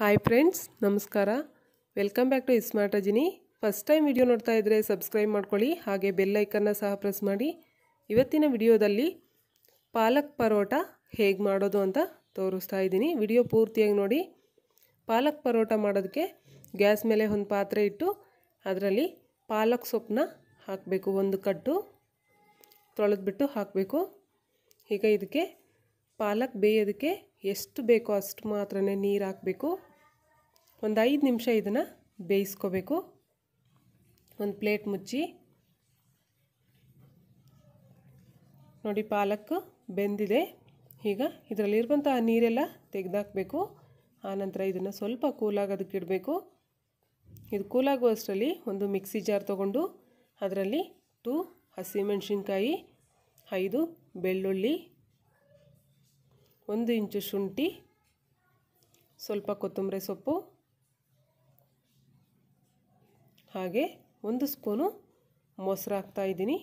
hi friends ನಮಸ್ಕಾರ welcome back to smart ಅಜಿನಿ first time video ನೋಡ್ತಾ ಇದ್ದರೆ ಸಬ್ಸ್ಕ್ರೈಬ್ ಮಾಡ್ಕೊಳ್ಳಿ ಹಾಗೆ ಬೆಲ್ಲೈಕನ್ನ ಸಹ ಪ್ರೆಸ್ ಮಾಡಿ ಇವತ್ತಿನ ವಿಡಿಯೋದಲ್ಲಿ ಪಾಲಕ್ ಪರೋಟ ಹೇಗೆ ಮಾಡೋದು ಅಂತ ತೋರಿಸ್ತಾ ಇದ್ದೀನಿ ವಿಡಿಯೋ ಪೂರ್ತಿಯಾಗಿ ನೋಡಿ ಪಾಲಕ್ ಪರೋಟ ಮಾಡೋದಕ್ಕೆ ಗ್ಯಾಸ್ ಮೇಲೆ ಒಂದು ಪಾತ್ರೆ ಇಟ್ಟು ಅದರಲ್ಲಿ ಪಾಲಕ್ ಸೊಪ್ಪನ್ನ ಹಾಕಬೇಕು ಒಂದು ಕಟ್ಟು ತೊಳೆದ್ಬಿಟ್ಟು ಹಾಕಬೇಕು ಈಗ ಇದಕ್ಕೆ ಪಾಲಕ್ ಬೇಯೋದಕ್ಕೆ ಎಷ್ಟು ಬೇಕೋ ಅಷ್ಟು ಮಾತ್ರ ನೀರು ಹಾಕಬೇಕು ಒಂದು ಐದು ನಿಮಿಷ ಇದನ್ನು ಬೇಯಿಸ್ಕೋಬೇಕು ಒಂದು ಪ್ಲೇಟ್ ಮುಚ್ಚಿ ನೋಡಿ ಪಾಲಕ್ ಬೆಂದಿದೆ ಈಗ ಇದರಲ್ಲಿರುವಂಥ ನೀರೆಲ್ಲ ತೆಗೆದಾಕಬೇಕು ಆನಂತರ ಇದನ್ನು ಸ್ವಲ್ಪ ಕೂಲಾಗೋದಕ್ಕೆ ಇಡಬೇಕು ಇದು ಕೂಲಾಗುವಷ್ಟರಲ್ಲಿ ಒಂದು ಮಿಕ್ಸಿ ಜಾರ್ ತೊಗೊಂಡು ಅದರಲ್ಲಿ ಟೂ ಹಸಿಮೆಣಸಿನ್ಕಾಯಿ ಐದು ಬೆಳ್ಳುಳ್ಳಿ ಒಂದು ಇಂಚು ಶುಂಠಿ ಸ್ವಲ್ಪ ಕೊತ್ತಂಬರಿ ಸೊಪ್ಪು ಹಾಗೆ ಒಂದು ಸ್ಪೂನು ಮೊಸರು ಹಾಕ್ತಾ ಇದ್ದೀನಿ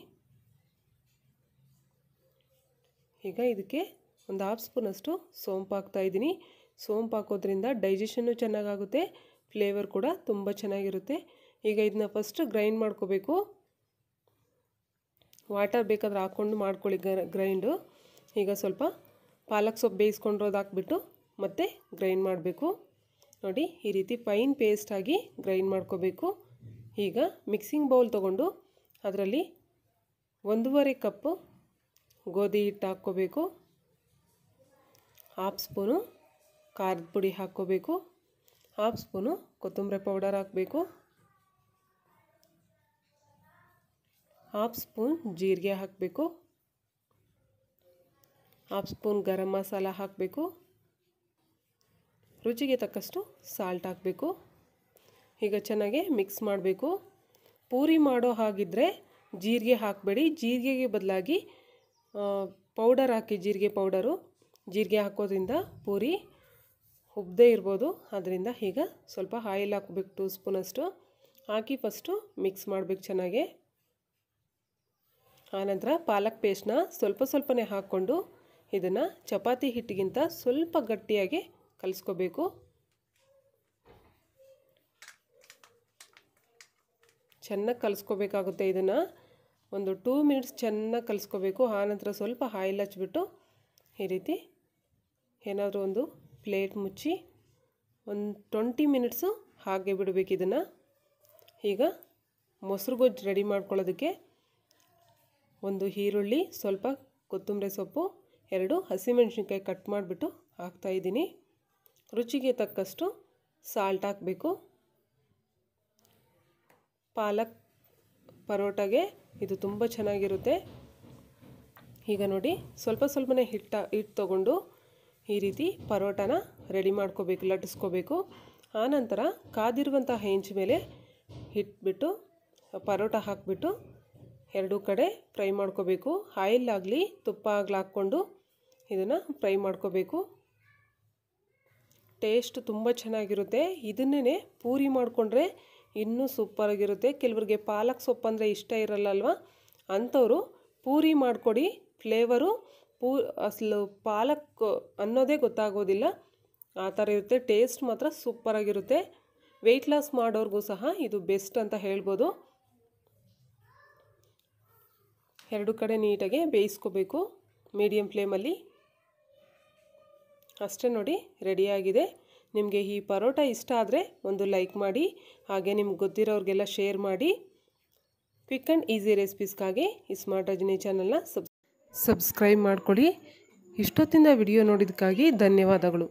ಈಗ ಇದಕ್ಕೆ ಒಂದು ಹಾಫ್ ಸ್ಪೂನಷ್ಟು ಸೋಂಪು ಹಾಕ್ತಾ ಇದ್ದೀನಿ ಸೋಂಪು ಹಾಕೋದ್ರಿಂದ ಡೈಜೆಷನ್ನು ಚೆನ್ನಾಗಾಗುತ್ತೆ ಫ್ಲೇವರ್ ಕೂಡ ತುಂಬ ಚೆನ್ನಾಗಿರುತ್ತೆ ಈಗ ಇದನ್ನ ಫಸ್ಟ್ ಗ್ರೈಂಡ್ ಮಾಡ್ಕೋಬೇಕು ವಾಟರ್ ಬೇಕಾದ್ರೆ ಹಾಕ್ಕೊಂಡು ಮಾಡ್ಕೊಳ್ಳಿ ಗ್ರೈಂಡು ಈಗ ಸ್ವಲ್ಪ ಪಾಲಕ್ ಸೊಪ್ಪು ಬೇಯಿಸ್ಕೊಂಡಿರೋದು ಹಾಕ್ಬಿಟ್ಟು ಮತ್ತೆ ಗ್ರೈಂಡ್ ಮಾಡಬೇಕು ನೋಡಿ ಈ ರೀತಿ ಫೈನ್ ಪೇಸ್ಟಾಗಿ ಗ್ರೈಂಡ್ ಮಾಡ್ಕೋಬೇಕು ಈಗ ಮಿಕ್ಸಿಂಗ್ ಬೌಲ್ ತೊಗೊಂಡು ಅದರಲ್ಲಿ ಒಂದೂವರೆ ಕಪ್ಪು ಗೋಧಿ ಹಿಟ್ಟು ಹಾಕ್ಕೋಬೇಕು ಹಾಫ್ ಸ್ಪೂನು ಖಾರದ ಪುಡಿ ಹಾಕ್ಕೋಬೇಕು ಹಾಫ್ ಸ್ಪೂನು ಕೊತ್ತಂಬರಿ ಪೌಡರ್ ಹಾಕಬೇಕು ಹಾಫ್ ಸ್ಪೂನ್ ಜೀರಿಗೆ ಹಾಕಬೇಕು ಹಾಫ್ ಸ್ಪೂನ್ ಗರಂ ಮಸಾಲ ಹಾಕಬೇಕು ರುಚಿಗೆ ತಕ್ಕಷ್ಟು ಸಾಲ್ಟ್ ಹಾಕಬೇಕು ಈಗ ಚೆನ್ನಾಗಿ ಮಿಕ್ಸ್ ಮಾಡಬೇಕು ಪೂರಿ ಮಾಡೋ ಹಾಗಿದ್ದರೆ ಜೀರಿಗೆ ಹಾಕಬೇಡಿ ಜೀರಿಗೆಗೆ ಬದಲಾಗಿ ಪೌಡರ್ ಹಾಕಿ ಜೀರಿಗೆ ಪೌಡರು ಜೀರಿಗೆ ಹಾಕೋದ್ರಿಂದ ಪೂರಿ ಉಬ್ಬದೇ ಇರ್ಬೋದು ಅದರಿಂದ ಈಗ ಸ್ವಲ್ಪ ಆಯಿಲ್ ಹಾಕಬೇಕು ಟೂ ಸ್ಪೂನಷ್ಟು ಹಾಕಿ ಫಸ್ಟು ಮಿಕ್ಸ್ ಮಾಡಬೇಕು ಚೆನ್ನಾಗಿ ಆನಂತರ ಪಾಲಕ್ ಪೇಸ್ಟ್ನ ಸ್ವಲ್ಪ ಸ್ವಲ್ಪನೇ ಹಾಕ್ಕೊಂಡು ಇದನ್ನು ಚಪಾತಿ ಹಿಟ್ಟಿಗಿಂತ ಸ್ವಲ್ಪ ಗಟ್ಟಿಯಾಗಿ ಕಲಿಸ್ಕೋಬೇಕು ಚೆನ್ನಾಗಿ ಕಲಿಸ್ಕೋಬೇಕಾಗುತ್ತೆ ಇದನ್ನು ಒಂದು ಟೂ ಮಿನಿಟ್ಸ್ ಚೆನ್ನಾಗಿ ಕಲಿಸ್ಕೋಬೇಕು ಆನಂತರ ಸ್ವಲ್ಪ ಆಯಿಲ್ ಹಚ್ಚಿಬಿಟ್ಟು ಈ ರೀತಿ ಏನಾದರೂ ಒಂದು ಪ್ಲೇಟ್ ಮುಚ್ಚಿ ಒಂದು ಟ್ವೆಂಟಿ ಮಿನಿಟ್ಸು ಹಾಗೆ ಬಿಡಬೇಕು ಇದನ್ನು ಈಗ ಮೊಸರು ಗೊಜ್ಜು ರೆಡಿ ಮಾಡ್ಕೊಳ್ಳೋದಕ್ಕೆ ಒಂದು ಈರುಳ್ಳಿ ಸ್ವಲ್ಪ ಕೊತ್ತಂಬರಿ ಸೊಪ್ಪು ಎರಡು ಹಸಿಮೆಣಸಿನ್ಕಾಯಿ ಕಟ್ ಮಾಡಿಬಿಟ್ಟು ಹಾಕ್ತಾಯಿದ್ದೀನಿ ರುಚಿಗೆ ತಕ್ಕಷ್ಟು ಸಾಲ್ಟ್ ಹಾಕಬೇಕು ಪಾಲಕ್ ಪರೋಟಾಗೆ ಇದು ತುಂಬ ಚೆನ್ನಾಗಿರುತ್ತೆ ಈಗ ನೋಡಿ ಸ್ವಲ್ಪ ಸ್ವಲ್ಪನೇ ಹಿಟ್ಟ ಹಿಟ್ಟು ತೊಗೊಂಡು ಈ ರೀತಿ ಪರೋಟಾನ ರೆಡಿ ಮಾಡ್ಕೋಬೇಕು ಲಟ್ಟಿಸ್ಕೋಬೇಕು ಆನಂತರ ಕಾದಿರುವಂಥ ಹೆಂಚ್ ಮೇಲೆ ಹಿಟ್ಬಿಟ್ಟು ಪರೋಟ ಹಾಕಿಬಿಟ್ಟು ಎರಡೂ ಕಡೆ ಫ್ರೈ ಮಾಡ್ಕೋಬೇಕು ಆಯಿಲ್ ಆಗಲಿ ತುಪ್ಪ ಆಗಲಿ ಹಾಕ್ಕೊಂಡು ಇದನ್ನು ಫ್ರೈ ಮಾಡ್ಕೋಬೇಕು ಟೇಸ್ಟ್ ತುಂಬ ಚೆನ್ನಾಗಿರುತ್ತೆ ಇದನ್ನೇ ಪೂರಿ ಮಾಡಿಕೊಂಡ್ರೆ ಇನ್ನೂ ಸೂಪರಾಗಿರುತ್ತೆ ಕೆಲವರಿಗೆ ಪಾಲಕ್ ಸೊಪ್ಪು ಅಂದರೆ ಇಷ್ಟ ಇರಲ್ಲ ಅಲ್ವಾ ಪೂರಿ ಮಾಡಿಕೊಡಿ ಫ್ಲೇವರು ಪೂ ಅಸಲು ಪಾಲಕ್ ಅನ್ನೋದೇ ಗೊತ್ತಾಗೋದಿಲ್ಲ ಆ ಥರ ಇರುತ್ತೆ ಟೇಸ್ಟ್ ಮಾತ್ರ ಸೂಪರಾಗಿರುತ್ತೆ ವೆಯ್ಟ್ ಲಾಸ್ ಮಾಡೋರಿಗೂ ಸಹ ಇದು ಬೆಸ್ಟ್ ಅಂತ ಹೇಳ್ಬೋದು ಎರಡು ಕಡೆ ನೀಟಾಗಿ ಬೇಯಿಸ್ಕೋಬೇಕು ಮೀಡಿಯಮ್ ಫ್ಲೇಮಲ್ಲಿ ಅಷ್ಟೇ ನೋಡಿ ರೆಡಿಯಾಗಿದೆ ನಿಮಗೆ ಈ ಪರೋಟ ಇಷ್ಟ ಆದರೆ ಒಂದು ಲೈಕ್ ಮಾಡಿ ಹಾಗೆ ನಿಮ್ಗೆ ಗೊತ್ತಿರೋರಿಗೆಲ್ಲ ಶೇರ್ ಮಾಡಿ ಕ್ವಿಕ್ ಆ್ಯಂಡ್ ಈಸಿ ರೆಸಿಪೀಸ್ಗಾಗಿ ಈ ಸ್ಮಾರ್ಟ್ ರಜನಿ ಚಾನಲ್ನ ಸಬ್ ಸಬ್ಸ್ಕ್ರೈಬ್ ಮಾಡಿಕೊಳ್ಳಿ ಇಷ್ಟೊತ್ತಿಂದ ವಿಡಿಯೋ ನೋಡಿದ್ದಕ್ಕಾಗಿ ಧನ್ಯವಾದಗಳು